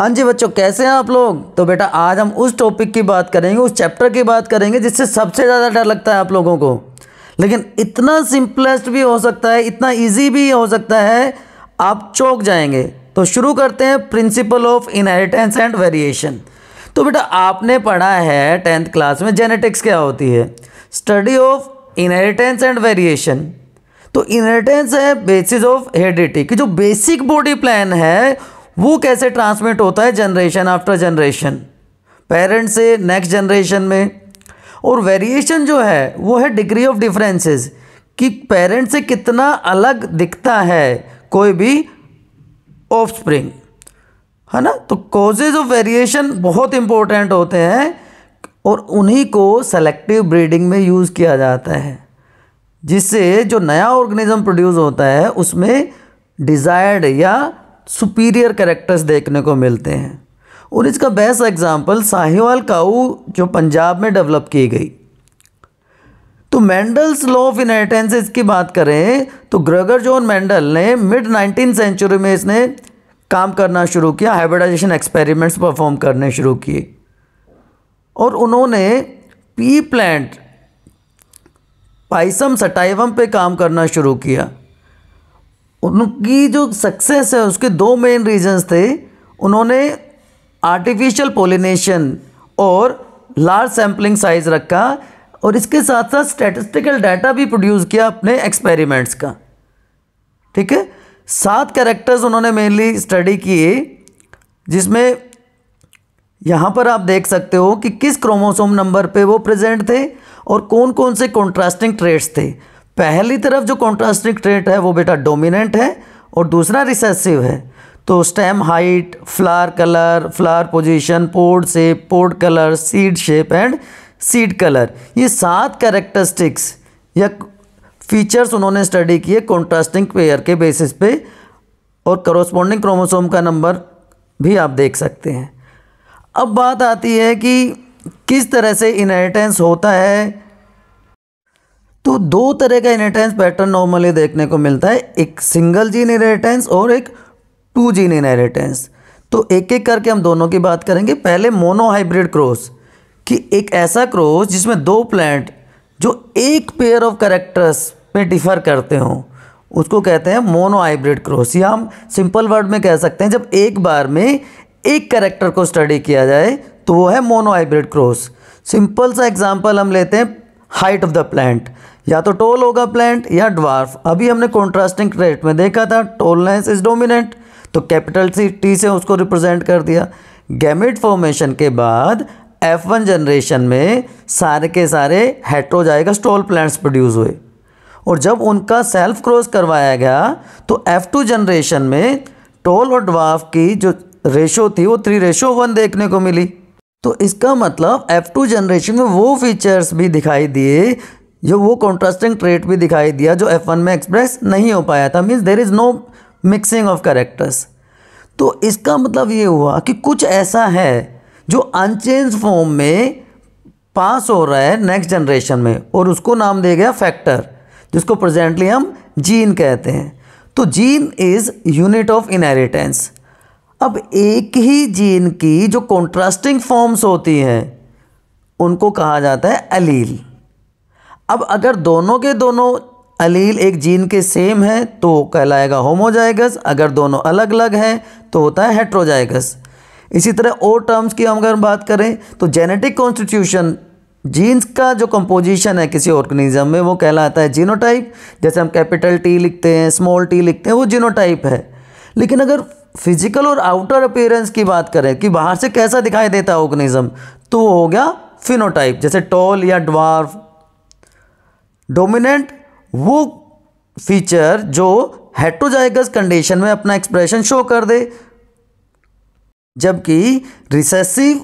हाँ जी बच्चों कैसे हैं आप लोग तो बेटा आज हम उस टॉपिक की बात करेंगे उस चैप्टर की बात करेंगे जिससे सबसे ज़्यादा डर लगता है आप लोगों को लेकिन इतना सिंपलेस्ट भी हो सकता है इतना इजी भी हो सकता है आप चौक जाएंगे तो शुरू करते हैं principle of inheritance and variation तो बेटा आपने पढ़ा है टेंथ क्लास में जेनेटिक्स क्या होती है study of inheritance and variation तो इनहेरिटेंस है बेसिस ऑफ हेरिडिटी कि जो बेसिक बॉडी प्लान है वो कैसे ट्रांसमिट होता है जनरेशन आफ्टर जनरेशन पेरेंट्स से नेक्स्ट जनरेशन में और वेरिएशन जो है वो है डिग्री ऑफ डिफरेंसेस कि पेरेंट से कितना अलग दिखता है कोई भी ऑफ स्प्रिंग है ना तो कॉजेज ऑफ वेरिएशन बहुत इम्पोर्टेंट होते हैं और उन्हीं को सेलेक्टिव ब्रीडिंग में यूज़ किया जाता है जिससे जो नया ऑर्गेनिज्म प्रोड्यूस होता है उसमें डिज़ायर्ड या सुपीरियर करेक्टर्स देखने को मिलते हैं और इसका बेस्ट एग्ज़ाम्पल साहिवाल काऊ जो पंजाब में डेवलप की गई तो मेंडल्स लॉ ऑफ इनहेरिटेंसेस की बात करें तो ग्रगर जॉन मेंडल ने मिड नाइनटीन सेंचुरी में इसने काम करना शुरू किया हाइब्रिडाइजेशन एक्सपेरिमेंट्स परफॉर्म करने शुरू किए और उन्होंने पी प्लांट पाइसम सटाइवम पे काम करना शुरू किया उनकी जो सक्सेस है उसके दो मेन रीजंस थे उन्होंने आर्टिफिशियल पोलिनेशन और लार्ज सैम्पलिंग साइज रखा और इसके साथ साथ स्टेटिस्टिकल डाटा भी प्रोड्यूस किया अपने एक्सपेरिमेंट्स का ठीक है सात कैरेक्टर्स उन्होंने मेनली स्टडी किए जिसमें यहाँ पर आप देख सकते हो कि किस क्रोमोसोम नंबर पे वो प्रेजेंट थे और कौन कौन से कॉन्ट्रास्टिंग ट्रेड्स थे पहली तरफ जो कॉन्ट्रास्टिक ट्रेट है वो बेटा डोमिनेंट है और दूसरा रिसेसिव है तो stem height flower colour flower position pod shape pod colour seed shape and seed colour ये सात कैरेक्टरिस्टिक्स या फीचर्स उन्होंने स्टडी किए कॉन्ट्रास्टिंग पेयर के बेसिस पे और करोस्पॉन्डिंग क्रोमोसोम का नंबर भी आप देख सकते हैं अब बात आती है कि किस तरह से इनहेरिटेंस होता है तो दो तरह का इनहेरिटेंस पैटर्न नॉर्मली देखने को मिलता है एक सिंगल जीन इनहेरिटेंस और एक टू जीन इनहेरिटेंस तो एक एक करके हम दोनों की बात करेंगे पहले मोनोहाइब्रिड क्रॉस कि एक ऐसा क्रॉस जिसमें दो प्लांट जो एक पेयर ऑफ करेक्टर्स में डिफर करते हों उसको कहते हैं मोनोहाइब्रिड क्रॉस या हम सिंपल वर्ड में कह सकते हैं जब एक बार में एक करेक्टर को स्टडी किया जाए तो वो है मोनोहाइब्रिड क्रॉस सिंपल सा एग्जाम्पल हम लेते हैं हाइट ऑफ द प्लांट या तो टोल होगा प्लांट या ड्वार्फ अभी हमने कॉन्ट्रास्टिंग रेट में देखा था टोलनेस इज डोमिनेंट तो कैपिटल सी टी से उसको रिप्रेजेंट कर दिया गैमेट फॉर्मेशन के बाद एफ वन जनरेशन में सारे के सारे हेट्रोजाइगस टोल प्लांट्स प्रोड्यूस हुए और जब उनका सेल्फ क्रॉस करवाया गया तो एफ टू जनरेशन में टोल और ड्वाफ की जो रेशो थी वो थ्री रेशो वन देखने को मिली तो इसका मतलब एफ टू जनरेशन में वो फीचर्स भी दिखाई दिए जो वो कॉन्ट्रास्टिंग ट्रेट भी दिखाई दिया जो एफ वन में एक्सप्रेस नहीं हो पाया था means there is no mixing of characters तो इसका मतलब ये हुआ कि कुछ ऐसा है जो अनचेंज फॉर्म में पास हो रहा है नेक्स्ट जनरेशन में और उसको नाम दिया गया फैक्टर जिसको प्रेजेंटली हम जीन कहते हैं तो gene is unit of inheritance अब एक ही जीन की जो कॉन्ट्रास्टिंग फॉर्म्स होती हैं उनको कहा जाता है अलील अब अगर दोनों के दोनों अलील एक जीन के सेम है तो कहलाएगा होमोजाइगस अगर दोनों अलग अलग हैं तो होता है हेट्रोजाइगस इसी तरह ओ टर्म्स की हम अगर बात करें तो जेनेटिक कॉन्स्टिट्यूशन जीन्स का जो कंपोजिशन है किसी ऑर्गेनिज्म में वो कहलाता है जीनोटाइप जैसे हम कैपिटल टी लिखते हैं स्मॉल टी लिखते हैं वो जीनोटाइप है लेकिन अगर फिजिकल और आउटर अपेयरेंस की बात करें कि बाहर से कैसा दिखाई देता है ऑर्गेनिज्म तो वो हो गया फिनोटाइप जैसे टॉल या ड्वार्फ डोमिनेंट वो फीचर जो हेट्रोजाइगस कंडीशन में अपना एक्सप्रेशन शो कर दे जबकि रिसेसिव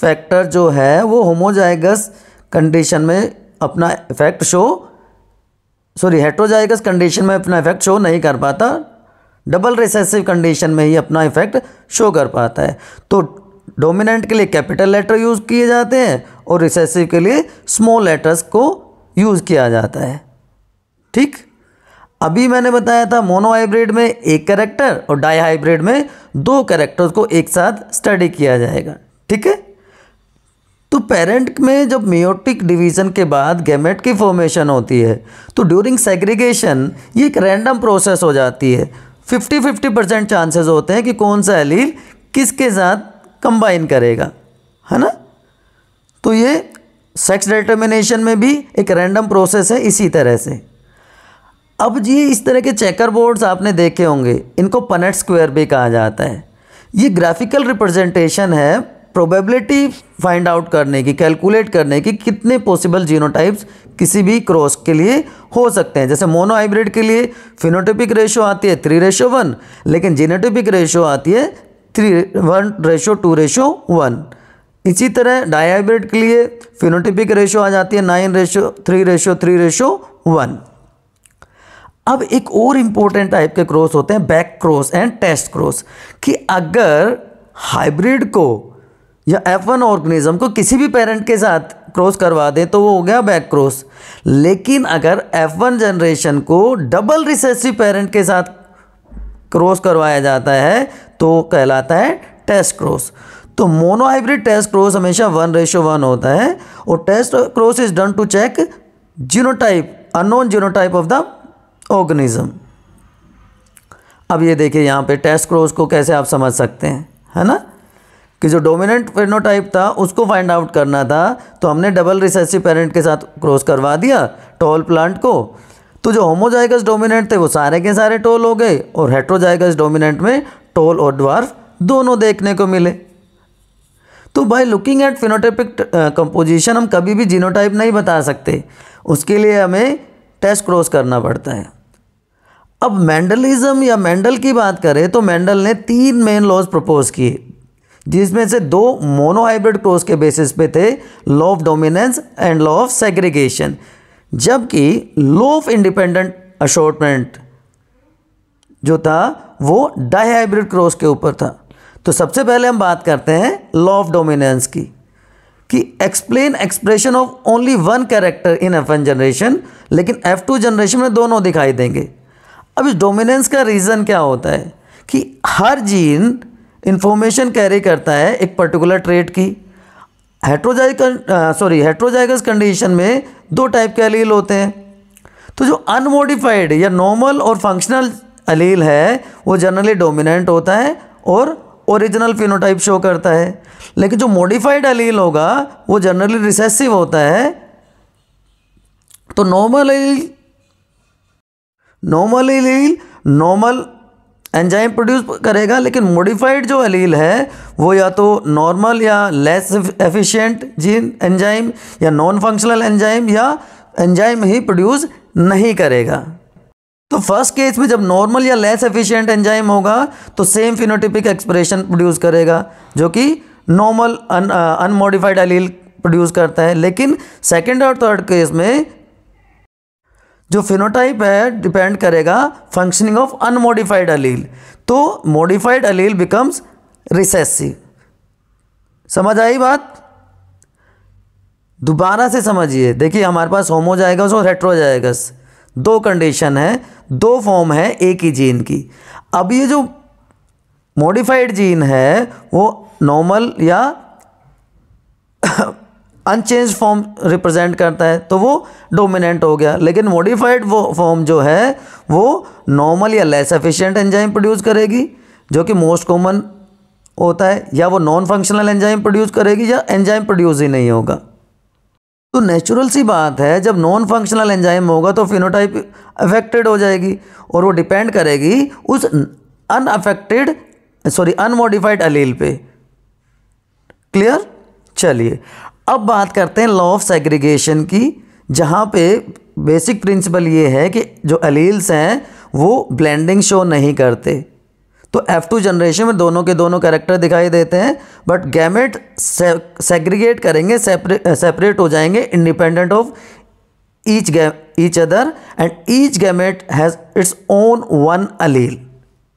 फैक्टर जो है वो होमोजाइगस कंडीशन में अपना effect show sorry heterozygous condition में अपना इफेक्ट शो नहीं कर पाता डबल रिसेसिव कंडीशन में ही अपना इफेक्ट शो कर पाता है तो डोमिनेंट के लिए कैपिटल लेटर यूज़ किए जाते हैं और रिसेसिव के लिए स्मॉल लेटर्स को यूज़ किया जाता है ठीक अभी मैंने बताया था मोनोहाइब्रिड में एक करेक्टर और डाई हाइब्रिड में दो करेक्टर्स को एक साथ स्टडी किया जाएगा ठीक है तो पेरेंट में जब मियोटिक डिवीज़न के बाद गैमेट की फॉर्मेशन होती है तो ड्यूरिंग सेग्रीगेशन ये एक रैंडम प्रोसेस हो जाती है 50 फिफ्टी परसेंट चांसेस होते हैं कि कौन सा एलील किसके साथ कंबाइन करेगा है ना तो ये सेक्स डिटर्मिनेशन में भी एक रैंडम प्रोसेस है इसी तरह से अब ये इस तरह के चेकर बोर्ड्स आपने देखे होंगे इनको पनेट स्क्वायर भी कहा जाता है ये ग्राफिकल रिप्रेजेंटेशन है प्रोबेबिलिटी फाइंड आउट करने की कैलकुलेट करने की कितने पॉसिबल जीनोटाइप्स किसी भी क्रॉस के लिए हो सकते हैं जैसे मोनोहाइब्रिड के लिए फिनोटिपिक रेशो आती है थ्री रेशो वन लेकिन जीनोटिपिक रेशो आती है three one ratio two ratio one इसी तरह डायाबिट के लिए फिनोटिपिक रेशो आ जाती है nine ratio three ratio three ratio one अब एक और इंपॉर्टेंट टाइप के क्रॉस होते हैं back cross and test cross कि अगर हाइब्रिड को या एफ वन ऑर्गेनिज्म को किसी भी पेरेंट के साथ क्रॉस करवा दें तो वो हो गया बैक क्रॉस लेकिन अगर एफ वन जनरेशन को डबल रिसेसिव पेरेंट के साथ क्रॉस करवाया जाता है तो कहलाता है टेस्ट क्रॉस तो मोनोहाइब्रिड टेस्ट क्रोस हमेशा वन रेशो वन होता है और test cross is done to check genotype unknown genotype of the organism अब ये देखिए यहाँ पे टेस्ट क्रोस को कैसे आप समझ सकते हैं है ना कि जो डोमिनेंट फेनोटाइप था उसको फाइंड आउट करना था तो हमने डबल रिसेसिव पेरेंट के साथ क्रॉस करवा दिया टोल प्लांट को तो जो होमोजाइगस डोमिनेंट थे वो सारे के सारे टोल हो गए और हेट्रोजाइगस डोमिनेंट में टोल और ड्वार्फ दोनों देखने को मिले तो by looking at phenotypic composition हम कभी भी जीनोटाइप नहीं बता सकते उसके लिए हमें टेस्ट क्रॉस करना पड़ता है अब मैंडलिज्म या मैंडल की बात करें तो मैंडल ने तीन मेन लॉज प्रपोज किए जिसमें से दो मोनोहाइब्रिड क्रॉस के बेसिस पे थे law of dominance and law of segregation जबकि लॉ ऑफ इंडिपेंडेंट अशोर्टमेंट जो था वो डाईहाइब्रिड क्रॉस के ऊपर था तो सबसे पहले हम बात करते हैं लॉ ऑफ डोमिनेंस की कि explain expression of only one character in F one generation लेकिन एफ टू जनरेशन में दोनों दिखाई देंगे अब इस डोमिनेंस का रीज़न क्या होता है कि हर जीन इन्फॉर्मेशन कैरी करता है एक पर्टिकुलर ट्रेड की हेट्रोजाइक सॉरी हेट्रोजाइगस कंडीशन में दो टाइप के अलील होते हैं तो जो अनमोडिफाइड या नॉर्मल और फंक्शनल अलील है वो जनरली डोमिनेंट होता है और ओरिजिनल फिनोटाइप शो करता है लेकिन जो मॉडिफाइड अलील होगा वो जनरली रिसेसिव होता है तो normal allele normal allele normal enzyme produce करेगा लेकिन मॉडिफाइड जो अलील है वो या तो नॉर्मल या लेस एफिशिएंट जीन एंजाइम या नॉन फंक्शनल एंजाइम या एंजाइम ही प्रोड्यूस नहीं करेगा तो फर्स्ट केस में जब नॉर्मल या लेस एफिशिएंट एंजाइम होगा तो सेम फिनोटिपिक एक्सप्रेशन प्रोड्यूस करेगा जो कि नॉर्मल अनमोडिफाइड एलील प्रोड्यूस करता है लेकिन सेकेंड और थर्ड केस में जो फिनोटाइप है डिपेंड करेगा फंक्शनिंग ऑफ अनमोडिफाइड अलील तो मॉडिफाइड अलील बिकम्स रिसेसिव समझ आई बात दोबारा से समझिए देखिए हमारे पास होमो जाएगा और हेट्रो जाएगा दो कंडीशन है दो फॉर्म है एक ही जीन की अब ये जो मॉडिफाइड जीन है वो नॉर्मल या अनचेंज फॉर्म रिप्रेजेंट करता है तो वो डोमिनेंट हो गया लेकिन मॉडिफाइड वो फॉर्म जो है वो नॉर्मल या लेस एफिशिएंट एंजाइम प्रोड्यूस करेगी जो कि मोस्ट कॉमन होता है या वो नॉन फंक्शनल एंजाइम प्रोड्यूस करेगी या एंजाइम प्रोड्यूस ही नहीं होगा तो नेचुरल सी बात है जब नॉन फंक्शनल एंजाइम होगा तो फिनोटाइप अफेक्टेड हो जाएगी और वो डिपेंड करेगी उस अनअफेक्टेड सॉरी अनमोडिफाइड अलील पे क्लियर चलिए अब बात करते हैं लॉ ऑफ सेग्रीगेशन की जहाँ पे बेसिक प्रिंसिपल ये है कि जो अलील्स हैं वो ब्लेंडिंग शो नहीं करते तो F2 जनरेशन में दोनों के दोनों कैरेक्टर दिखाई देते हैं बट गैमेट सेग्रीगेट करेंगे सेपरेट हो जाएंगे independent of each each other and each gamete has its own one allele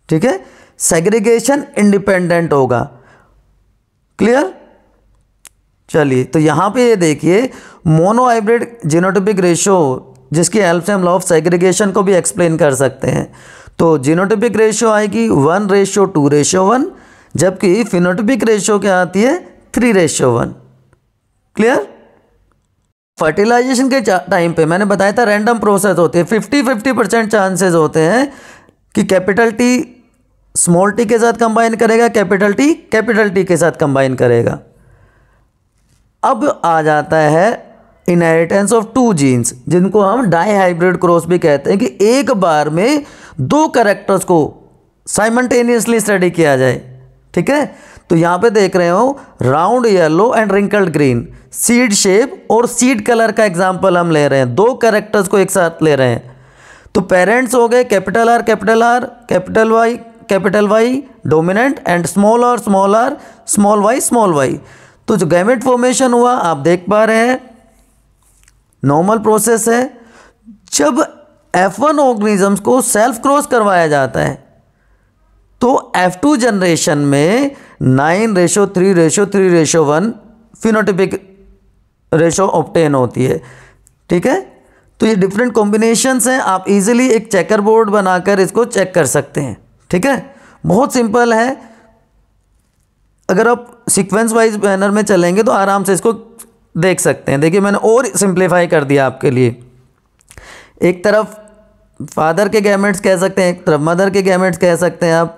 ठीक है सेग्रीगेशन इंडिपेंडेंट होगा क्लियर चलिए तो यहाँ पे ये देखिए मोनोहाइब्रिड जीनोटिपिक रेशो जिसकी हेल्प से हम लॉ ऑफ सेग्रीगेशन को भी एक्सप्लेन कर सकते हैं तो जीनोटिपिक रेशियो आएगी one ratio two ratio one जबकि फिनोटिपिक रेशियो क्या आती है three ratio one clear fertilization के टाइम पे मैंने बताया था रैंडम प्रोसेस होती है फिफ्टी फिफ्टी परसेंट चांसेज होते हैं कि कैपिटल टी स्मॉल टी के साथ कंबाइन करेगा कैपिटल टी कैपिटल टी के साथ कंबाइन करेगा अब आ जाता है इनहेरिटेंस ऑफ टू जीन्स जिनको हम डाई हाइब्रिड क्रॉस भी कहते हैं कि एक बार में दो करेक्टर्स को साइमल्टेनियसली स्टडी किया जाए ठीक है तो यहाँ पे देख रहे हो round yellow and wrinkled green seed shape और सीड कलर का एग्जाम्पल हम ले रहे हैं दो करेक्टर्स को एक साथ ले रहे हैं तो पेरेंट्स हो गए capital R capital R capital Y capital Y dominant and small R small R small Y small Y तो जो गैमेट फॉर्मेशन हुआ आप देख पा रहे हैं नॉर्मल प्रोसेस है जब एफ वन ऑर्गेनिजम्स को सेल्फ क्रॉस करवाया जाता है तो एफ टू जनरेशन में nine ratio three ratio three ratio one phenotypic ratio obtain होती है ठीक है तो ये डिफरेंट कॉम्बिनेशंस हैं आप इजीली एक चेकर बोर्ड बनाकर इसको चेक कर सकते हैं ठीक है बहुत सिंपल है अगर आप सीक्वेंस वाइज बैनर में चलेंगे तो आराम से इसको देख सकते हैं देखिए मैंने और सिंप्लीफाई कर दिया आपके लिए एक तरफ फादर के गैमेट्स कह सकते हैं एक तरफ मदर के गैमेट्स कह सकते हैं आप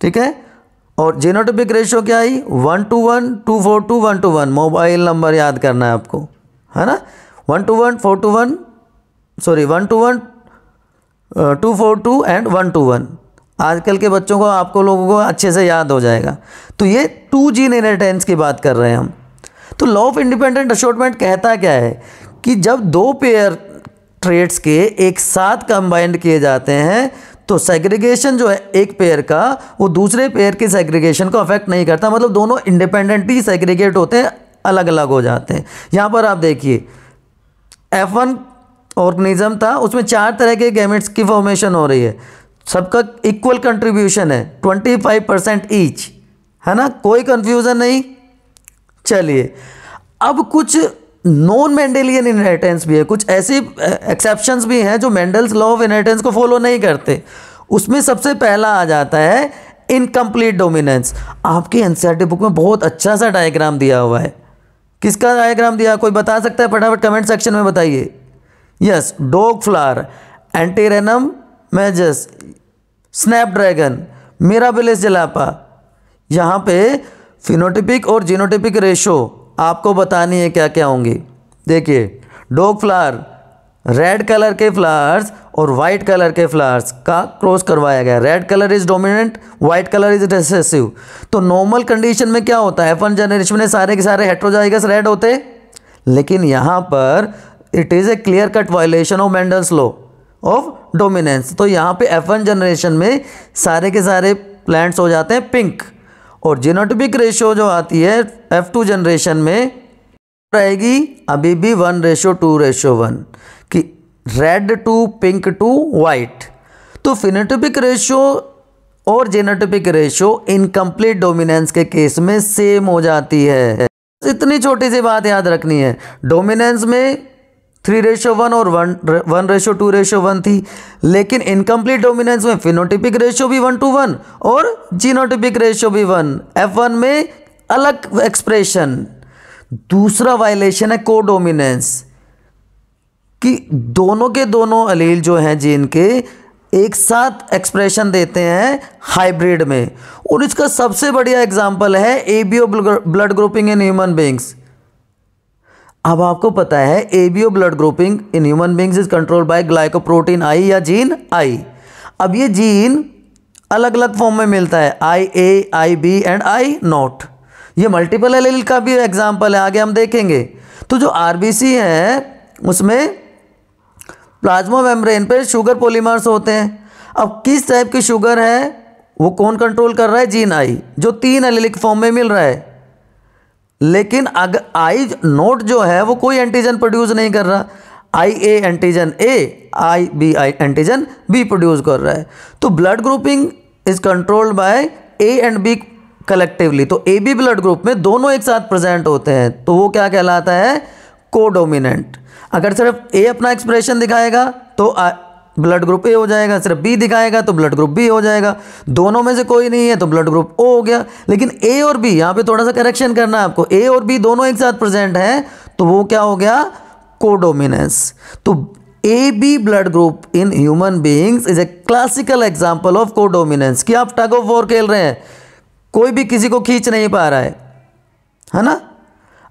ठीक है और जेनोटोपिक रेशो क्या आई one two one two four two one two one mobile number याद करना है आपको है ना one two one four two one sorry one two one two four two and one two one आजकल के बच्चों को आपको लोगों को अच्छे से याद हो जाएगा तो ये टू जीन इनहेरिटेंस की बात कर रहे हैं हम तो लॉ ऑफ इंडिपेंडेंट अशोर्टमेंट कहता क्या है कि जब दो पेयर ट्रेड्स के एक साथ कंबाइंड किए जाते हैं तो सेग्रीगेशन जो है एक पेयर का वो दूसरे पेयर के सेग्रीगेशन को अफेक्ट नहीं करता मतलब दोनों इंडिपेंडेंटली सेग्रीगेट होते हैं अलग अलग हो जाते हैं यहाँ पर आप देखिए एफ वन ऑर्गेनिज्म था उसमें चार तरह के गैमेट्स की फॉर्मेशन हो रही है सबका इक्वल कंट्रीब्यूशन है ट्वेंटी फाइव परसेंट ईच है ना कोई कन्फ्यूज़न नहीं चलिए अब कुछ नॉन मेंडेलियन इनहेरिटेंस भी है कुछ ऐसी एक्सेप्शंस भी हैं जो मेंडल्स लॉ ऑफ इनहेरिटेंस को फॉलो नहीं करते उसमें सबसे पहला आ जाता है इनकम्प्लीट डोमिनेंस आपकी एनसीआरटी बुक में बहुत अच्छा सा डायग्राम दिया हुआ है किसका डायग्राम दिया कोई बता सकता है फटाफट कमेंट सेक्शन में बताइए yes dog flower antirrhinum majus snapdragon बिलेस जलापा यहाँ पे फिनोटिपिक और जीनोटिपिक रेशो आपको बतानी है क्या क्या होंगी देखिए डॉग फ्लावर रेड कलर के फ्लावर्स और वाइट कलर के फ्लावर्स का क्रॉस करवाया गया red colour is dominant white colour is recessive तो नॉर्मल कंडीशन में क्या होता है वन जनरेशन में सारे के सारे हेट्रोजाइगस रेड होते लेकिन यहाँ पर it is a clear cut violation of Mendel's law of dominance तो यहाँ पे एफ जनरेशन में सारे के सारे प्लांट्स हो जाते हैं पिंक और जेनोटिपिक रेशो जो आती है एफ टू जनरेशन में रहेगी अभी भी one ratio two ratio one कि red to pink to white तो फिनेटिपिक रेशो और जेनेटोपिक रेशो इनकम्प्लीट डोमिनेंस के केस में सेम हो जाती है इतनी छोटी सी बात याद रखनी है डोमिनेंस में थ्री रेशो वन और one one ratio two ratio one थी लेकिन इनकम्प्लीट डोमिनेंस में फिनोटिपिक रेशो भी वन टू वन और जीनोटिपिक रेशो भी वन एफ वन में अलग एक्सप्रेशन दूसरा वायलेशन है कोडोमिनेंस कि दोनों के दोनों अलील जो हैं जीन के एक साथ एक्सप्रेशन देते हैं हाइब्रिड में और इसका सबसे बढ़िया एग्जांपल है ABO blood grouping in human beings अब आपको पता है ABO blood grouping in human beings is control by glycoprotein I या जीन आई अब ये जीन अलग अलग फॉर्म में मिलता है I A I B and I naught ये मल्टीपल एल का भी एग्जाम्पल है आगे हम देखेंगे तो जो आर है उसमें प्लाज्मा मेम्ब्रेन पे शुगर पोलीमर्स होते हैं अब किस टाइप की शुगर है वो कौन कंट्रोल कर रहा है जीन आई जो तीन एलिलिक फॉर्म में मिल रहा है लेकिन अगर आई नोट जो है वो कोई एंटीजन प्रोड्यूस नहीं कर रहा I A antigen A I B I antigen B produce कर रहा है तो blood grouping is controlled by A and B collectively तो ए बी ब्लड ग्रुप में दोनों एक साथ प्रेजेंट होते हैं तो वो क्या कहलाता है कोडोमिनेंट अगर सिर्फ ए अपना एक्सप्रेशन दिखाएगा तो ब्लड ग्रुप ए हो जाएगा सिर्फ बी दिखाएगा तो ब्लड ग्रुप बी हो जाएगा दोनों में से कोई नहीं है तो ब्लड ग्रुप ओ हो गया लेकिन ए और बी यहाँ पे थोड़ा सा करेक्शन करना है आपको ए और बी दोनों एक साथ प्रेजेंट हैं तो वो क्या हो गया कोडोमिनेंस तो A B blood group in human beings is a classical example of codominance कि आप टग ऑफ वॉर खेल रहे हैं कोई भी किसी को खींच नहीं पा रहा है है ना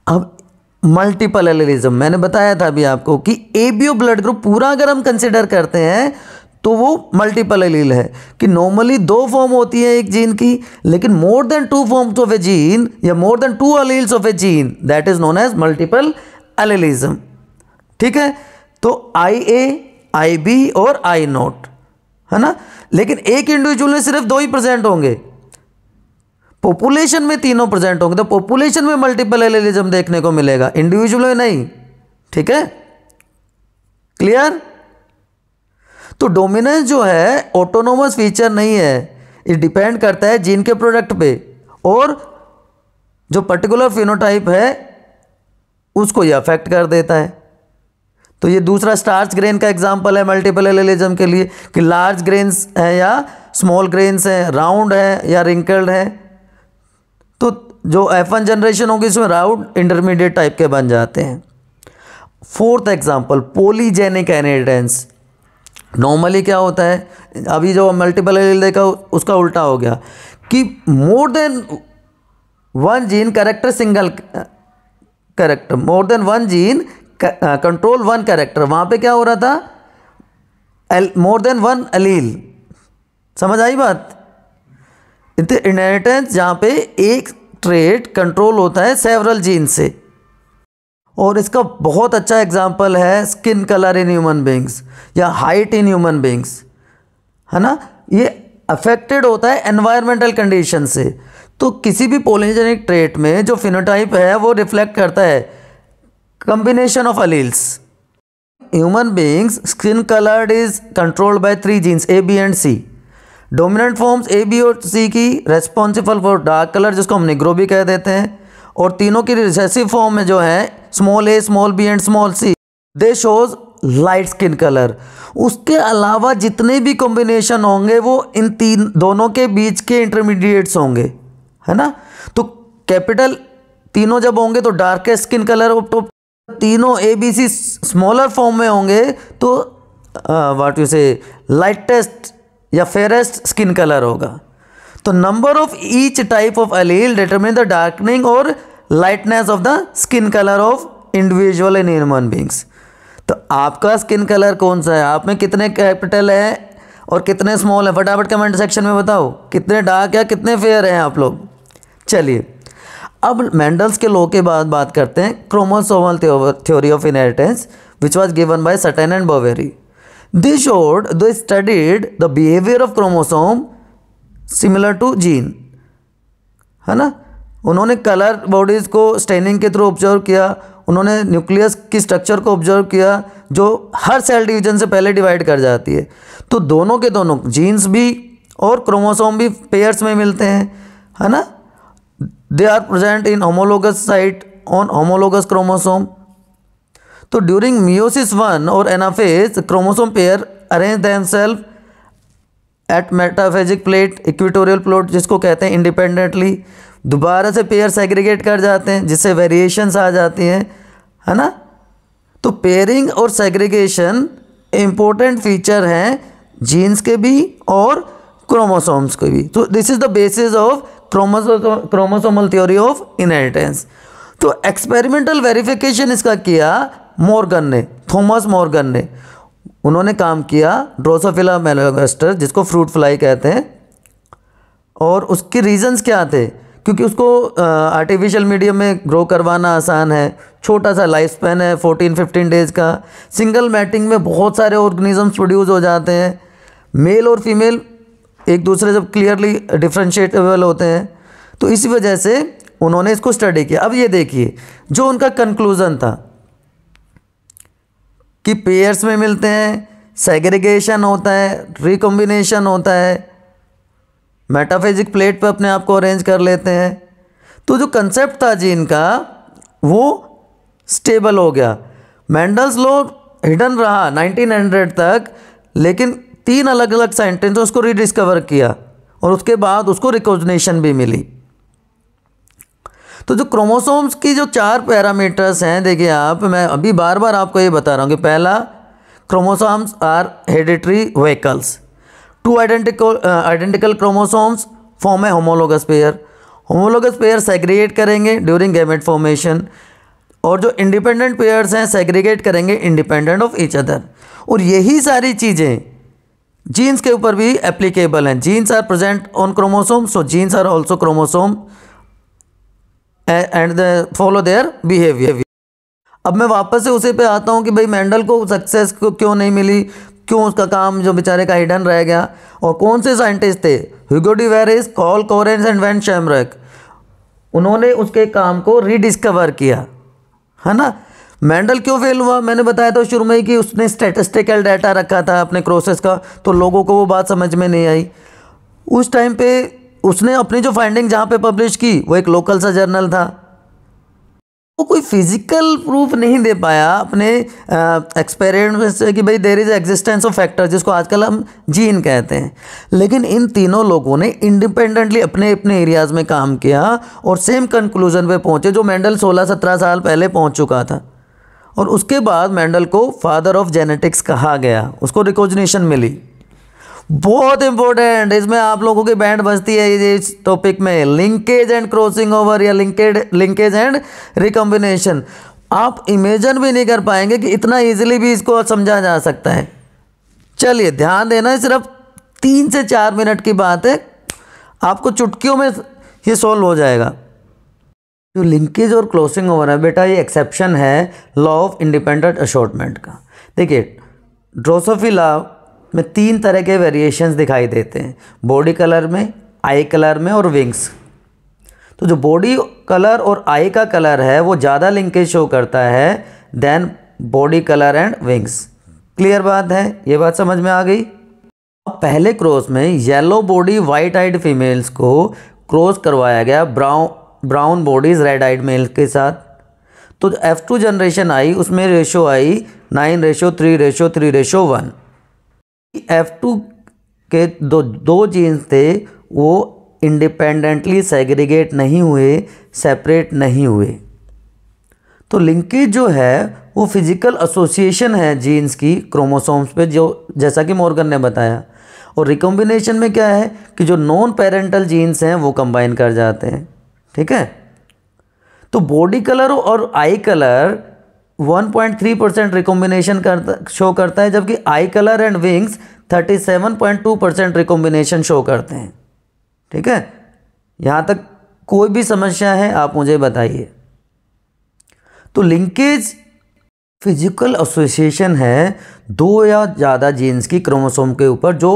अब मल्टीपल एलिज्म मैंने बताया था अभी आपको कि एबीओ ब्लड ग्रुप पूरा अगर हम कंसिडर करते हैं तो वो मल्टीपल एलील है कि नॉर्मली दो फॉर्म होती है एक जीन की लेकिन more than two forms of a gene या more than two alleles of a gene that is known as multiple allelism ठीक है तो आई ए आई बी और आई नोट है ना लेकिन एक इंडिविजुअल में सिर्फ दो ही प्रेजेंट होंगे पॉपुलेशन में तीनों प्रेजेंट होंगे तो पॉपुलेशन में मल्टीपल एलेलिज्म देखने को मिलेगा इंडिविजुअल में नहीं ठीक है क्लियर तो डोमिनेंस जो है ऑटोनोमस फीचर नहीं है ये डिपेंड करता है जीन के प्रोडक्ट पे और जो पर्टिकुलर फिनोटाइप है उसको ये अफेक्ट कर देता है तो ये दूसरा स्टार्च ग्रेन का एग्जाम्पल है मल्टीपल एलेलिज्म के लिए कि लार्ज ग्रेन्स हैं या स्मॉल ग्रेन्स हैं राउंड है या रिंकल्ड है तो जो एफ वन जनरेशन होगी इसमें राउड इंटरमीडिएट टाइप के बन जाते हैं fourth example polygenic inheritance normally क्या होता है अभी जो मल्टीपल एलील देखा उसका उल्टा हो गया कि more than one gene character single character more than one gene control one character वहाँ पे क्या हो रहा था मोर देन वन अलील समझ आई बात इनहेरिटेंस जहाँ पे एक ट्रेड कंट्रोल होता है सेवरल जीन से और इसका बहुत अच्छा एग्जाम्पल है skin colour in human beings या हाइट इन ह्यूमन बींग्स है ना ये अफेक्टेड होता है एनवायरमेंटल कंडीशन से तो किसी भी पोलिजेनिक ट्रेट में जो फिनोटाइप है वो रिफ्लेक्ट करता है combination of alleles human beings skin coloured is controlled by three genes A B and C dominant forms A B और सी की रेस्पॉन्सिबल फॉर डार्क कलर जिसको हम निग्रो भी कह देते हैं और तीनों की रिसेसिव फॉर्म में जो है small A small B and small C they shows light skin colour उसके अलावा जितने भी कॉम्बिनेशन होंगे वो इन तीन दोनों के बीच के इंटरमीडिएट्स होंगे है ना तो कैपिटल तीनों जब होंगे तो डार्क स्किन कलर तो तीनों A B C smaller form में होंगे तो वाट यू से लाइटेस्ट या फेरेस्ट स्किन कलर होगा तो number of each type of allele determine the darkening और lightness of the skin colour of individual in human beings तो आपका skin colour कौन सा है आप में कितने कैपिटल है और कितने स्मॉल है फटाफट कमेंट सेक्शन में बताओ कितने डार्क या कितने फेयर हैं आप लोग चलिए अब मेंडल्स के लॉ के बाद बात करते हैं chromosomal theory of inheritance which was given by Sutton and Boveri They showed they studied the behavior of chromosome similar to gene. है ना उन्होंने कलर बॉडीज़ को स्टेनिंग के थ्रू ऑब्जर्व किया उन्होंने न्यूक्लियस की स्ट्रक्चर को ऑब्जर्व किया जो हर सेल डिवीजन से पहले डिवाइड कर जाती है तो दोनों के दोनों जीन्स भी और क्रोमोसोम भी पेयर्स में मिलते हैं है ना they are present in homologous site on homologous chromosome तो ड्यूरिंग मियोसिस वन और anaphase chromosome pair arrange self at metaphasic plate equatorial plate जिसको कहते हैं इंडिपेंडेंटली दोबारा से पेयर सेग्रीगेट कर जाते हैं जिससे वेरिएशंस आ जाती हैं है ना तो पेयरिंग और सेग्रीगेशन इम्पोर्टेंट फीचर हैं जीन्स के भी और क्रोमोसोम्स के भी तो this is the basis of chromosomal theory of inheritance तो एक्सपेरिमेंटल वेरिफिकेशन इसका किया मॉर्गन ने थॉमस मॉर्गन ने उन्होंने काम किया ड्रोसोफिला मेलोगस्टर जिसको फ्रूट फ्लाई कहते हैं और उसके रीजंस क्या थे क्योंकि उसको आर्टिफिशियल मीडियम में ग्रो करवाना आसान है छोटा सा लाइफ स्पेन है 14-15 डेज़ का सिंगल मैटिंग में बहुत सारे ऑर्गेनिजम्स प्रोड्यूस हो जाते हैं मेल और फीमेल एक दूसरे से क्लियरली डिफ्रेंशिएटेबल होते हैं तो इसी वजह से उन्होंने इसको स्टडी किया अब ये देखिए जो उनका कंक्लूज़न था कि पेयर्स में मिलते हैं सेग्रीगेशन होता है रिकॉम्बिनेशन होता है मेटाफिजिक प्लेट पर अपने आप को अरेंज कर लेते हैं तो जो कंसेप्ट था जी इनका वो स्टेबल हो गया मैंडल्स लॉ हिडन रहा 1900 तक लेकिन तीन अलग अलग सेंटेंस उसको रीडिस्कवर किया और उसके बाद उसको रिकॉग्निशन भी मिली तो जो क्रोमोसोम्स की जो चार पैरामीटर्स हैं देखिए आप मैं अभी बार बार आपको ये बता रहा हूँ कि पहला chromosomes are hereditary vehicles two identical identical chromosomes form है homologous pair homologous pair segregate करेंगे ड्यूरिंग गैमेट फॉर्मेशन और जो इंडिपेंडेंट पेयर्स हैं सेग्रीगेट करेंगे इंडिपेंडेंट ऑफ ईच अदर और यही सारी चीज़ें जीन्स के ऊपर भी एप्लीकेबल हैं genes are present on chromosome so genes are also chromosome and follow their behaviour अब मैं वापस से उसी पे आता हूँ कि भाई मैंडल को सक्सेस को क्यों नहीं मिली क्यों उसका काम जो बेचारे का हिडन रह गया और कौन से साइंटिस्ट थे Hugo Vries Carl Correns and von Tschermak उन्होंने उसके काम को रीडिस्कवर किया है ना मैंडल क्यों फेल हुआ मैंने बताया था शुरू में ही कि उसने स्टेटिस्टिकल डाटा रखा था अपने क्रोसेस का तो लोगों को वो बात समझ में नहीं आई उस टाइम पे उसने अपनी जो फाइंडिंग जहाँ पे पब्लिश की वो एक लोकल सा जर्नल था वो कोई फिजिकल प्रूफ नहीं दे पाया अपने एक्सपेरिमेंट से कि भाई there is existence of factor जिसको आजकल हम जीन कहते हैं लेकिन इन तीनों लोगों ने इंडिपेंडेंटली अपने अपने एरियाज़ में काम किया और सेम कंक्लूजन पे पहुंचे जो मेंडल 16-17 साल पहले पहुंच चुका था और उसके बाद मेंडल को फादर ऑफ जेनेटिक्स कहा गया उसको रिकॉग्निशन मिली बहुत इंपॉर्टेंट इसमें आप लोगों की बैंड बजती है इस टॉपिक में लिंकेज एंड क्रॉसिंग ओवर या लिंकेड लिंकेज एंड रिकम्बिनेशन आप इमेजन भी नहीं कर पाएंगे कि इतना इजीली भी इसको समझा जा सकता है चलिए ध्यान देना सिर्फ तीन से चार मिनट की बात है आपको चुटकियों में ये सॉल्व हो जाएगा जो लिंकेज और क्लोसिंग ओवर है बेटा ये एक्सेप्शन है लॉ ऑफ इंडिपेंडेंट अशोर्टमेंट का देखिए लॉ में तीन तरह के वेरिएशंस दिखाई देते हैं बॉडी कलर में आई कलर में और विंग्स तो जो बॉडी कलर और आई का कलर है वो ज़्यादा लिंकेज शो करता है then body colour and wings clear बात है ये बात समझ में आ गई अब पहले क्रॉस में yellow body white eyed females को क्रॉस करवाया गया brown brown bodies red eyed males के साथ तो एफ़ टू जनरेशन आई उसमें रेशो आई nine ratio three ratio three ratio one F two के दो दो जीन्स थे वो इंडिपेंडेंटली सेग्रीगेट नहीं हुए सेपरेट नहीं हुए तो लिंकेज जो है वो फिजिकल एसोसिएशन है जीन्स की क्रोमोसोम्स पे जो जैसा कि मॉर्गन ने बताया और रिकॉम्बिनेशन में क्या है कि जो नॉन पेरेंटल जीन्स हैं वो कंबाइन कर जाते हैं ठीक है तो बॉडी कलर और आई कलर 1.3 परसेंट रिकॉम्बिनेशन करता शो करता है जबकि eye colour and wings 37.2 percent recombination show करते हैं ठीक है यहाँ तक कोई भी समस्या है आप मुझे बताइए तो लिंकेज फिजिकल एसोसिएशन है दो या ज़्यादा जीन्स की क्रोमोसोम के ऊपर जो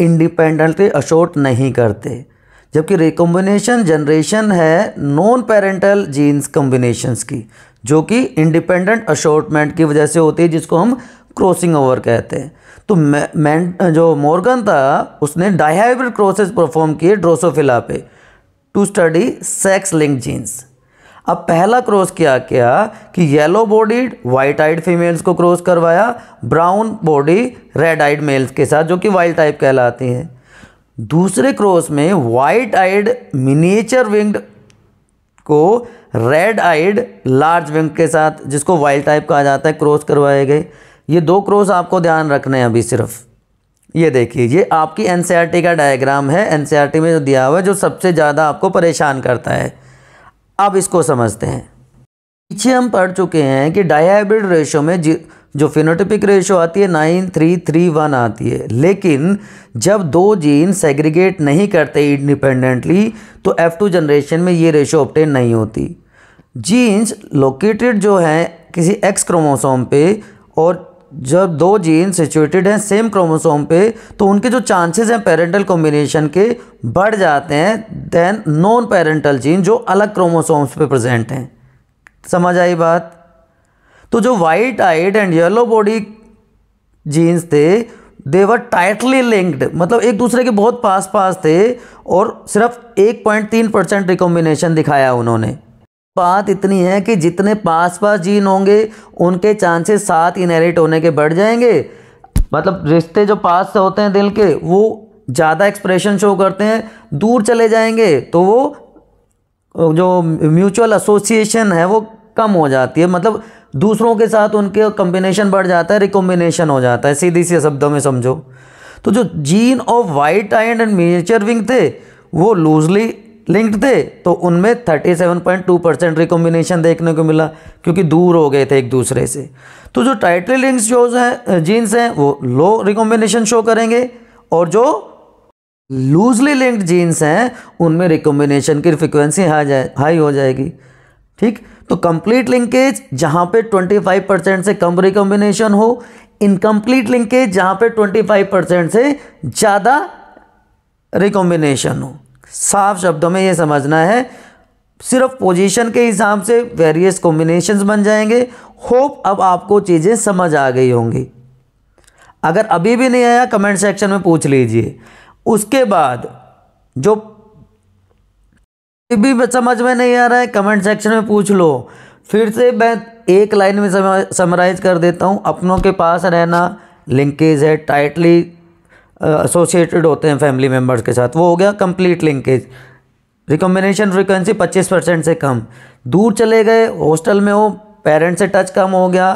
इंडिपेंडेंटली अशोट नहीं करते जबकि रिकॉम्बिनेशन जनरेशन है नॉन पेरेंटल जीन्स कॉम्बिनेशंस की जो कि इंडिपेंडेंट अशोर्टमेंट की वजह से होती है जिसको हम क्रॉसिंग ओवर कहते हैं तो मैं जो मॉर्गन था उसने डायहाइब्रिड क्रॉसेस परफॉर्म किए ड्रोसोफिला पे to study sex link genes अब पहला क्रॉस क्या क्या कि yellow bodied white eyed females को क्रॉस करवाया brown body red eyed males के साथ जो कि वाइल्ड टाइप कहलाती हैं दूसरे क्रॉस में वाइट आइड मिनिएचर विंग्ड को रेड आइड लार्ज विंग के साथ जिसको वाइल्ड टाइप कहा जाता है क्रॉस करवाए गए ये दो क्रॉस आपको ध्यान रखने हैं अभी सिर्फ ये देखिए ये आपकी एन e का डायग्राम है एन e में जो दिया हुआ है जो सबसे ज़्यादा आपको परेशान करता है अब इसको समझते हैं पीछे हम पढ़ चुके हैं कि डायाबिड रेशो में जो फिनोटिपिक रेशो आती है नाइन थ्री थ्री वन आती है लेकिन जब दो जीन सेग्रीगेट नहीं करते इंडिपेंडेंटली तो एफ टू जनरेशन में ये रेशो ऑप्टेन नहीं होती जीन्स लोकेटेड जो हैं किसी एक्स क्रोमोसोम पे और जब दो जीन सिचुएटेड हैं सेम क्रोमोसोम पे तो उनके जो चांसेस हैं पेरेंटल कॉम्बिनेशन के बढ़ जाते हैं देन नॉन पेरेंटल जीन जो अलग क्रोमोसोम्स पे प्रेजेंट हैं समझ आई बात तो जो white eyed and yellow body genes थे देवर टाइटली लिंक्ड मतलब एक दूसरे के बहुत पास पास थे और सिर्फ 1.3 परसेंट रिकॉम्बिनेशन दिखाया उन्होंने बात इतनी है कि जितने पास पास जीन होंगे उनके चांसेस सात इनहेरिट होने के बढ़ जाएंगे मतलब रिश्ते जो पास से होते हैं दिल के वो ज़्यादा एक्सप्रेशन शो करते हैं दूर चले जाएंगे तो वो जो म्यूचुअल एसोसिएशन है वो कम हो जाती है मतलब दूसरों के साथ उनके कम्बिनेशन बढ़ जाता है रिकॉम्बिनेशन हो जाता है सीधी सी शब्दों में समझो तो जो gene of white eyed and miniature wing थे वो लूजली लिंक्ड थे तो उनमें 37.2 परसेंट रिकॉम्बिनेशन देखने को मिला क्योंकि दूर हो गए थे एक दूसरे से तो जो टाइटली लिंक्स जो हैं जीन्स हैं वो लो रिकॉम्बिनेशन शो करेंगे और जो लूजली लिंक्ड जीन्स हैं उनमें रिकॉम्बिनेशन की फ्रिक्वेंसी हाई जाए हाई हो जाएगी ठीक तो कंप्लीट लिंकेज जहां पे 25 परसेंट से कम रिकॉम्बिनेशन हो इनकम्प्लीट लिंकेज जहां पे 25 परसेंट से ज़्यादा रिकॉम्बिनेशन हो साफ शब्दों में ये समझना है सिर्फ पोजीशन के हिसाब से वेरियस कॉम्बिनेशंस बन जाएंगे होप अब आपको चीज़ें समझ आ गई होंगी अगर अभी भी नहीं आया कमेंट सेक्शन में पूछ लीजिए उसके बाद जो भी समझ में नहीं आ रहा है कमेंट सेक्शन में पूछ लो फिर से मैं एक लाइन में समराइज कर देता हूँ अपनों के पास रहना लिंकेज है टाइटली एसोसिएटेड होते हैं फैमिली मेम्बर्स के साथ वो हो गया complete linkage recombination frequency 25 percent से कम दूर चले गए हॉस्टल में हो पेरेंट्स से टच कम हो गया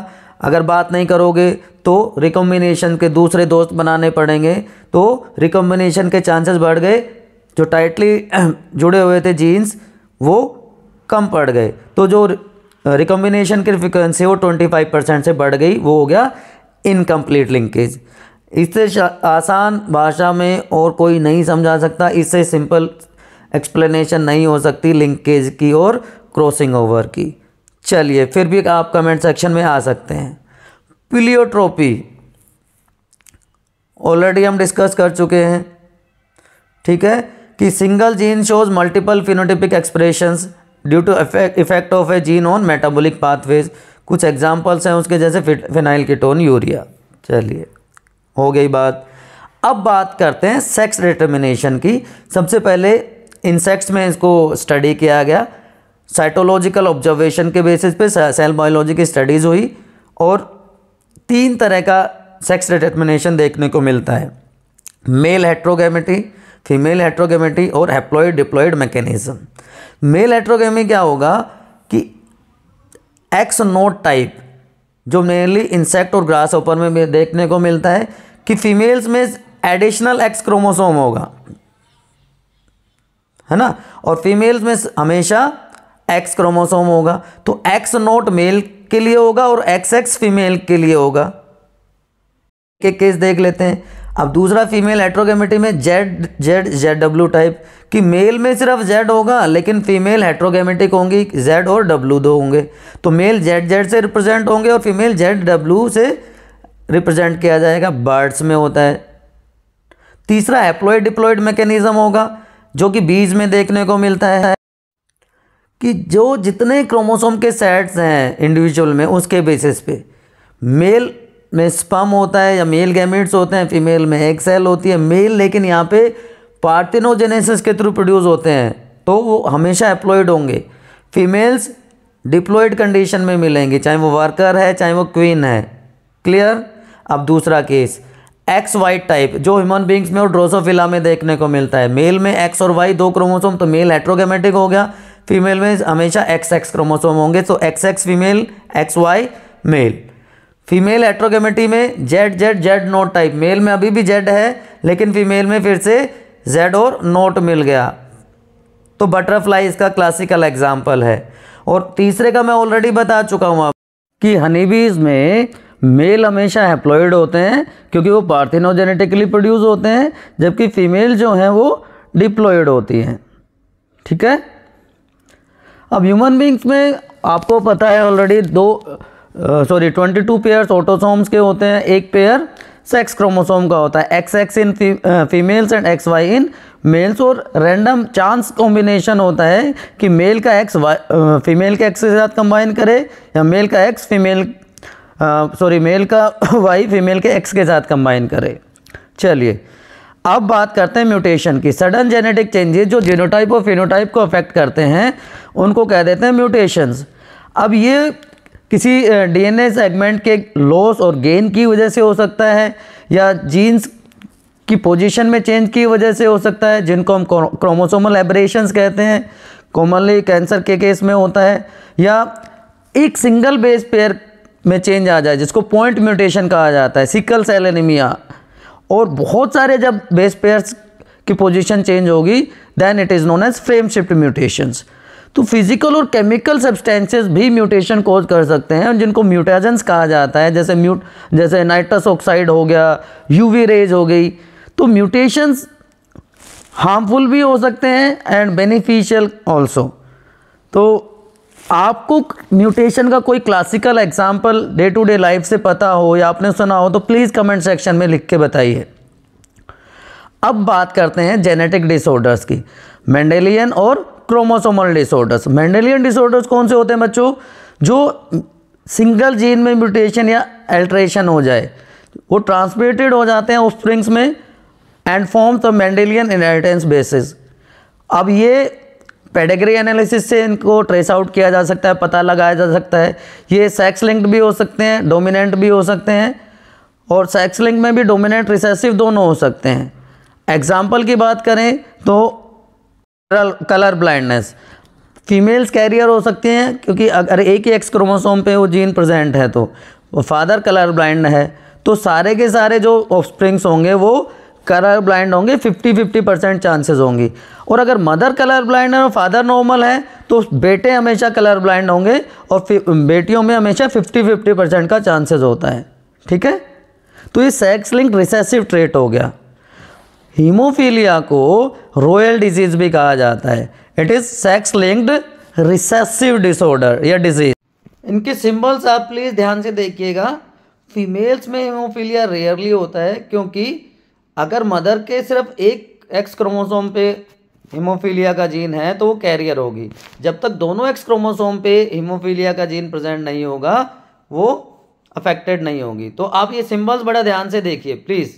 अगर बात नहीं करोगे तो रिकम्बिनेशन के दूसरे दोस्त बनाने पड़ेंगे तो रिकम्बिनेशन के चांसेस बढ़ गए जो टाइटली जुड़े हुए थे जीन्स वो कम पड़ गए तो जो रिकम्बिनेशन की फ्रिक्वेंसी वो ट्वेंटी फाइव परसेंट से बढ़ गई वो हो गया इनकम्प्लीट लिंकेज इससे आसान भाषा में और कोई नहीं समझा सकता इससे सिंपल एक्सप्लेनेशन नहीं हो सकती लिंकेज की और क्रॉसिंग ओवर की चलिए फिर भी आप कमेंट सेक्शन में आ सकते हैं पिलियोट्रोपी ऑलरेडी हम डिस्कस कर चुके हैं ठीक है कि single gene shows multiple phenotypic expressions due to effect of a gene on metabolic pathways कुछ एग्जांपल्स हैं उसके जैसे फिनाइल कीटोन यूरिया चलिए हो गई बात अब बात करते हैं सेक्स डिटर्मिनेशन की सबसे पहले इंसेक्ट्स में इसको स्टडी किया गया साइटोलॉजिकल ऑब्जर्वेशन के बेसिस पे सेल बायोलॉजी की स्टडीज़ हुई और तीन तरह का सेक्स डिटर्मिनेशन देखने को मिलता है मेल हेट्रोगेमिटी फीमेल हेट्रोगेमेटी और haploid diploid mechanism male heterogamy क्या होगा कि एक्स नोट टाइप जो मेनली इंसेक्ट और ग्रास ओपर में देखने को मिलता है कि फीमेल्स में एडिशनल एक्स क्रोमोसोम होगा है ना और फीमेल्स में हमेशा एक्स क्रोमोसोम होगा तो एक्स नोट मेल के लिए होगा और एक्स एक्स फीमेल के लिए होगा के केस देख लेते हैं अब दूसरा फीमेल हेट्रोगेमेटी में Z Z Z W type कि मेल में सिर्फ जेड होगा लेकिन फीमेल हेट्रोगेमेटिक होंगी जेड और डब्ल्यू दो होंगे तो मेल जेड जेड से रिप्रेजेंट होंगे और फीमेल जेड डब्ल्यू से रिप्रेजेंट किया जाएगा बर्ड्स में होता है तीसरा एप्लॉयड डिप्लॉयड मैकेनिज्म होगा जो कि बीज में देखने को मिलता है कि जो जितने क्रोमोसोम के सेट्स हैं इंडिविजुअल में उसके बेसिस पे मेल में स्पम होता है या मेल गैमेट्स होते हैं फीमेल में एक सेल होती है मेल लेकिन यहाँ पे पार्थिनोजेनेसिस के थ्रू प्रोड्यूस होते हैं तो वो हमेशा एप्लॉयड होंगे फीमेल्स डिप्लॉयड कंडीशन में मिलेंगे चाहे वो वर्कर है चाहे वो क्वीन है क्लियर अब दूसरा केस एक्स वाई टाइप जो ह्यूमन बींग्स में और ड्रोसोफिला में देखने को मिलता है मेल में एक्स और वाई दो क्रोमोसोम तो मेल हेट्रोगेमेटिक हो गया फीमेल में हमेशा एक्स एक्स क्रोमोसोम होंगे तो X X female X Y male female heterogamety में जेड जेड जेड नोट टाइप मेल में अभी भी जेड है लेकिन फीमेल में फिर से जेड और नोट मिल गया तो बटरफ्लाई इसका क्लासिकल एग्जाम्पल है और तीसरे का मैं ऑलरेडी बता चुका हूँ आप कि हनीबीज में मेल हमेशा एम्प्लॉयड होते हैं क्योंकि वो पार्थिनोजेनेटिकली प्रोड्यूस होते हैं जबकि फीमेल जो हैं वो डिप्लॉयड होती हैं ठीक है अब ह्यूमन बींग्स में आपको पता है ऑलरेडी दो sorry twenty two pairs autosomes के होते हैं एक पेयर सेक्स क्रोमोसोम का होता है X X in females and X Y in males और रैंडम चांस कॉम्बिनेशन होता है कि मेल का एक्स वाई फीमेल के एक्स के साथ कंबाइन करे या मेल का एक्स फीमेल सॉरी मेल का वाई फीमेल के एक्स के साथ कंबाइन करे चलिए अब बात करते हैं म्यूटेशन की सडन जेनेटिक चेंजेस जो जीनोटाइप और फिनोटाइप को अफेक्ट करते हैं उनको कह देते हैं म्यूटेशंस अब ये किसी डीएनए सेगमेंट के लॉस और गेन की वजह से हो सकता है या जीन्स की पोजीशन में चेंज की वजह से हो सकता है जिनको हम क्रोमोसोमल एब्रेशन कहते हैं कॉमनली कैंसर के केस में होता है या एक सिंगल बेस पेयर में चेंज आ जाए जिसको पॉइंट म्यूटेशन कहा जाता है सिकल सेल एनीमिया और बहुत सारे जब बेस पेयर्स की पोजीशन चेंज होगी then it is known as frame shift mutations तो फिजिकल और केमिकल सब्सटेंसेस भी म्यूटेशन कोज कर सकते हैं जिनको म्यूटेजन्स कहा जाता है जैसे म्यूट जैसे नाइट्रस ऑक्साइड हो गया यूवी रेज हो गई तो म्यूटेशंस हार्मफुल भी हो सकते हैं एंड बेनिफिशियल ऑल्सो तो आपको म्यूटेशन का कोई classical example day to day life से पता हो या आपने सुना हो तो प्लीज़ कमेंट सेक्शन में लिख के बताइए अब बात करते हैं जेनेटिक डिसऑर्डर्स की मेंडेलियन और क्रोमोसोमल डिसऑर्डर्स मेंडेलियन डिसऑर्डर्स कौन से होते हैं बच्चों जो सिंगल जीन में म्यूटेशन या अल्ट्रेशन हो जाए वो ट्रांसमिटेड हो जाते हैं ऑफस्प्रिंग्स में and form the Mendelian inheritance basis अब ये पेडिग्री एनालिसिस से इनको ट्रेस आउट किया जा सकता है पता लगाया जा सकता है ये सेक्स लिंक्ड भी हो सकते हैं डोमिनेंट भी हो सकते हैं और सेक्स लिंक में भी डोमिनेंट रिसेसिव दोनों हो सकते हैं एग्जाम्पल की बात करें तो कलर ब्लाइंडनेस फीमेल्स कैरियर हो सकते हैं क्योंकि अगर एक ही एक्स क्रोमोसोम पे वो जीन प्रेजेंट है तो वो फादर कलर ब्लाइंड है तो सारे के सारे जो ऑफस्प्रिंग्स होंगे वो कलर ब्लाइंड होंगे 50 50 परसेंट चांसेज होंगी और अगर मदर कलर ब्लाइंड है और फादर नॉर्मल है तो बेटे हमेशा कलर ब्लाइंड होंगे और बेटियों में हमेशा 50 50 परसेंट का चांसेज होता है ठीक है तो ये सेक्स लिंक रिसेसिव ट्रेट हो गया हीमोफीलिया को रोयल डिजीज भी कहा जाता है it is sex linked recessive disorder या डिजीज इनके सिम्बल्स आप प्लीज़ ध्यान से देखिएगा फीमेल्स में हीमोफीलिया रेयरली होता है क्योंकि अगर मदर के सिर्फ एक एक्स क्रोमोसोम पे हीमोफीलिया का जीन है तो वो कैरियर होगी जब तक दोनों एक्स क्रोमोसोम पे हीमोफीलिया का जीन प्रेजेंट नहीं होगा वो अफेक्टेड नहीं होगी तो आप ये सिम्बल्स बड़ा ध्यान से देखिए प्लीज़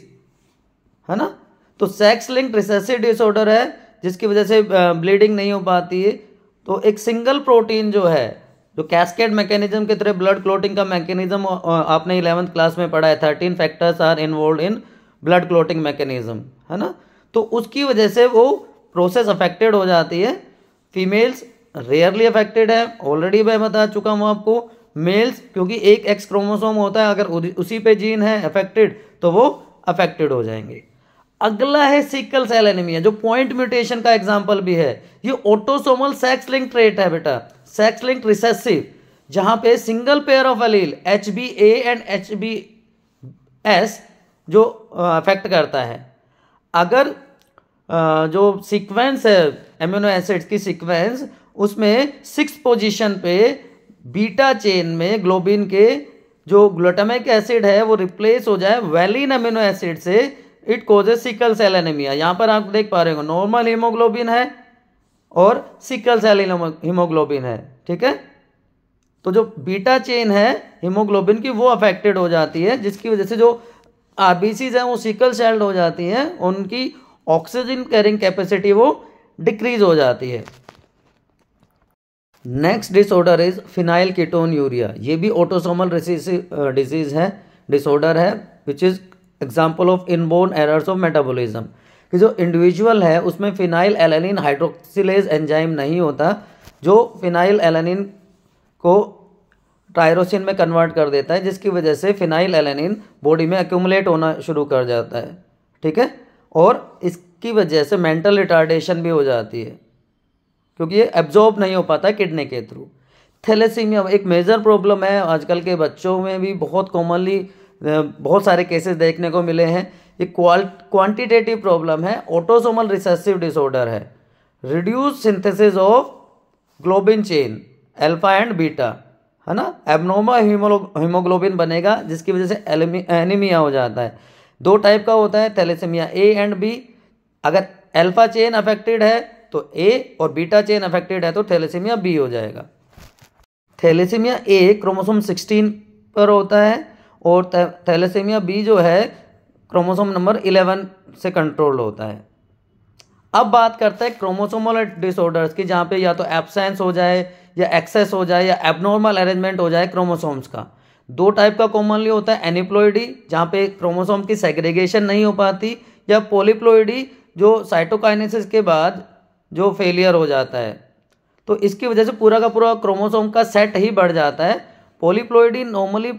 है ना तो सेक्स लिंक रिसेसिव डिसऑर्डर है जिसकी वजह से ब्लीडिंग नहीं हो पाती है तो एक सिंगल प्रोटीन जो है जो कैस्केड मैकेनिज्म के तरह ब्लड क्लोटिंग का मैकेनिज्म आपने इलेवंथ क्लास में पढ़ा है thirteen factors are involved in blood clotting mechanism है ना तो उसकी वजह से वो प्रोसेस अफेक्टेड हो जाती है फीमेल्स रेयरली अफेक्टेड है ऑलरेडी मैं बता चुका हूँ आपको मेल्स क्योंकि एक एक्स क्रोमोसोम होता है अगर उसी पे जीन है अफेक्टेड तो वो अफेक्टेड हो जाएंगे अगला है सिकल सेल एनीमिया जो पॉइंट म्यूटेशन का एग्जाम्पल भी है ये ऑटोसोमल सेक्स लिंक ट्रेट है बेटा सेक्स लिंक रिसेसिव जहां पे single pair of allele H B A and H B S जो अफेक्ट करता है अगर आ, जो सीक्वेंस है एम्यूनो एसिड्स की सीक्वेंस उसमें सिक्स पोजीशन पे बीटा चेन में ग्लोबिन के जो ग्लोटामिक एसिड है वो रिप्लेस हो जाए वैलिन अमीनो एसिड से it causes sickle cell anaemia यहाँ पर आप देख पा रहे हो नॉर्मल हीमोग्लोबिन है और सिकल सेल हीमोग्लोबिन है ठीक है तो जो बीटा चेन है हीमोग्लोबिन की वो अफेक्टेड हो जाती है जिसकी वजह से जो आर हैं वो सिकल सेल्ड हो जाती हैं उनकी ऑक्सीजन कैरिंग कैपेसिटी वो डिक्रीज हो जाती है next disorder is phenylketonuria ये भी ऑटोसोमल रिसीसिव डिजीज है डिसऑर्डर है which is example of inborn errors of metabolism कि जो इंडिविजुअल है उसमें फिनाइल एलानिन हाइड्रोक्सिलेज एंजाइम नहीं होता जो फिनाइल एलानिन को टायरोसिन में कन्वर्ट कर देता है जिसकी वजह से फिनाइल एलानिन बॉडी में एक्यूमुलेट होना शुरू कर जाता है ठीक है और इसकी वजह से मेंटल रिटार्डेशन भी हो जाती है क्योंकि ये एब्जॉर्ब नहीं हो पाता है किडनी के थ्रू थैलेसीमिया एक मेजर प्रॉब्लम है आजकल के बच्चों में भी बहुत कॉमनली बहुत सारे केसेस देखने को मिले हैं ये क्वांटिटेटिव प्रॉब्लम है ऑटोसोमल रिसेसिव डिसऑर्डर है reduce synthesis of globin chain alpha and beta है ना एबनोमा हीमोग्लोबिन बनेगा जिसकी वजह से एनीमिया हो जाता है दो टाइप का होता है थैलेसेमिया ए एंड बी अगर अल्फा चेन अफेक्टेड है तो ए और बीटा चेन अफेक्टेड है तो थैलेसेमिया बी हो जाएगा थैलेसेमिया ए क्रोमोसोम 16 पर होता है और थैलेसेमिया बी जो है क्रोमोसोम नंबर इलेवन से कंट्रोल होता है अब बात करते हैं क्रोमोसोमल डिसऑर्डर्स की जहाँ पे या तो एब्सेंस हो जाए या एक्सेस हो जाए या एबनॉर्मल अरेंजमेंट हो जाए क्रोमोसोम्स का दो टाइप का कॉमनली होता है एनिप्लोइडी जहाँ पे क्रोमोसोम की सेग्रीगेशन नहीं हो पाती या पोलिप्लोइडी जो साइटोकाइनेसिस के बाद जो फेलियर हो जाता है तो इसकी वजह से पूरा का पूरा क्रोमोसोम का सेट ही बढ़ जाता है पोलीप्लोइडी नॉर्मली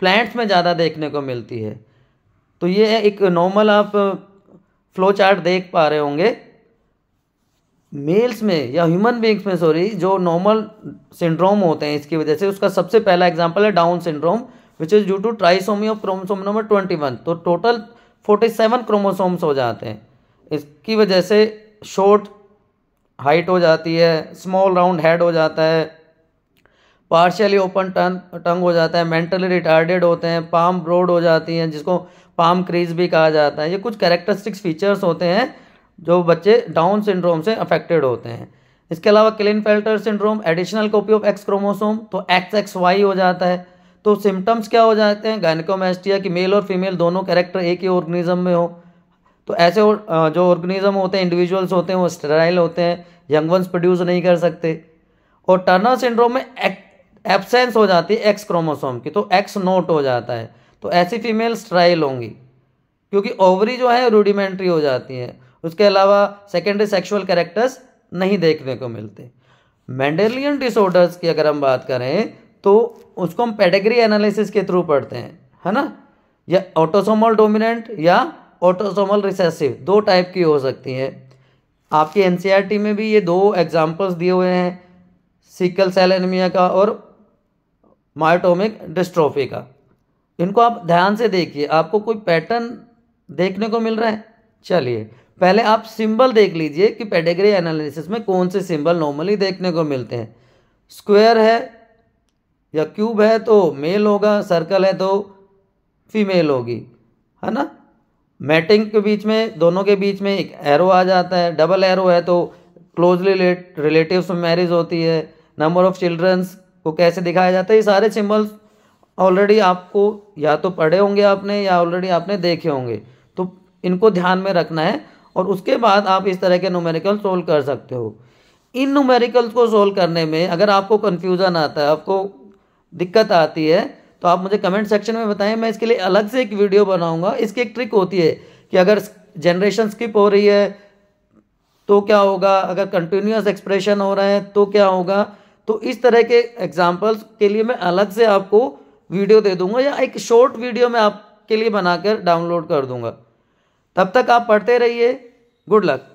प्लांट्स में ज़्यादा देखने को मिलती है तो ये एक नॉर्मल आप फ्लो चार्ट देख पा रहे होंगे मेल्स में या ह्यूमन बींग्स में सॉरी जो नॉर्मल सिंड्रोम होते हैं इसकी वजह से उसका सबसे पहला एग्जाम्पल है Down syndrome which is due to trisomy of chromosome number twenty one तो टोटल फोर्टी सेवन क्रोमोसोम्स हो जाते हैं इसकी वजह से शॉर्ट हाइट हो जाती है स्मॉल राउंड हेड हो जाता है पार्शियली ओपन टंग टंग हो जाता है मेंटली रिटार्डेड होते हैं पाम ब्रोड हो जाती हैं जिसको पाम क्रीज भी कहा जाता है ये कुछ कैरेक्टरिस्टिक्स फीचर्स होते हैं जो बच्चे डाउन सिंड्रोम से अफेक्टेड होते हैं इसके अलावा Klinefelter syndrome additional copy of X chromosome तो एक्स एक्स वाई हो जाता है तो सिम्टम्स क्या हो जाते हैं गैनिकोमेस्टिया की मेल और फीमेल दोनों कैरेक्टर एक ही ऑर्गेनिज्म में हो तो ऐसे जो ऑर्गेनिज्म होते हैं इंडिविजुअल्स होते हैं वो स्टेराइल होते हैं यंग वंस प्रोड्यूस नहीं कर सकते और टर्नर सिंड्रोम में एक एब्सेंस हो जाती है एक्स क्रोमोसोम की तो एक्स नोट हो जाता है तो ऐसी फीमेल स्ट्राइल होंगी क्योंकि ओवरी जो है रूडिमेंट्री हो जाती है उसके अलावा सेकेंडरी सेक्सुअल कैरेक्टर्स नहीं देखने को मिलते मैंडेलियन डिसऑर्डर्स की अगर हम बात करें तो उसको हम पेडेग्री एनालिसिस के थ्रू पढ़ते हैं है ना या ऑटोसोमल डोमिनेंट या ऑटोसोमल रिसेसिव दो टाइप की हो सकती हैं आपके एन e में भी ये दो एग्जाम्पल्स दिए हुए हैं सिकल सेल एनीमिया का और मायोटोमिक डिस्ट्रोफी का इनको आप ध्यान से देखिए आपको कोई पैटर्न देखने को मिल रहा है चलिए पहले आप सिंबल देख लीजिए कि पेडेग्री एनालिसिस में कौन से सिंबल नॉर्मली देखने को मिलते हैं स्क्वायर है या क्यूब है तो मेल होगा सर्कल है तो फीमेल होगी है ना मैटिंग के बीच में दोनों के बीच में एक एरो आ जाता है डबल एरो है तो क्लोजली रिलेटिव्स में मैरिज होती है नंबर ऑफ चिल्ड्रंस को तो कैसे दिखाया जाता है ये सारे सिम्बल्स ऑलरेडी आपको या तो पढ़े होंगे आपने या ऑलरेडी आपने देखे होंगे तो इनको ध्यान में रखना है और उसके बाद आप इस तरह के नोमेरिकल सोल्व कर सकते हो इन नोमेरिकल्स को सोल्व करने में अगर आपको कन्फ्यूज़न आता है आपको दिक्कत आती है तो आप मुझे कमेंट सेक्शन में बताएं मैं इसके लिए अलग से एक वीडियो बनाऊंगा इसकी एक ट्रिक होती है कि अगर जनरेशन स्किप हो रही है तो क्या होगा अगर कंटिन्यूस एक्सप्रेशन हो रहे हैं तो क्या होगा तो इस तरह के एग्जाम्पल्स के लिए मैं अलग से आपको वीडियो दे दूंगा या एक शॉर्ट वीडियो मैं आपके लिए बनाकर डाउनलोड कर दूंगा तब तक आप पढ़ते रहिए गुड लक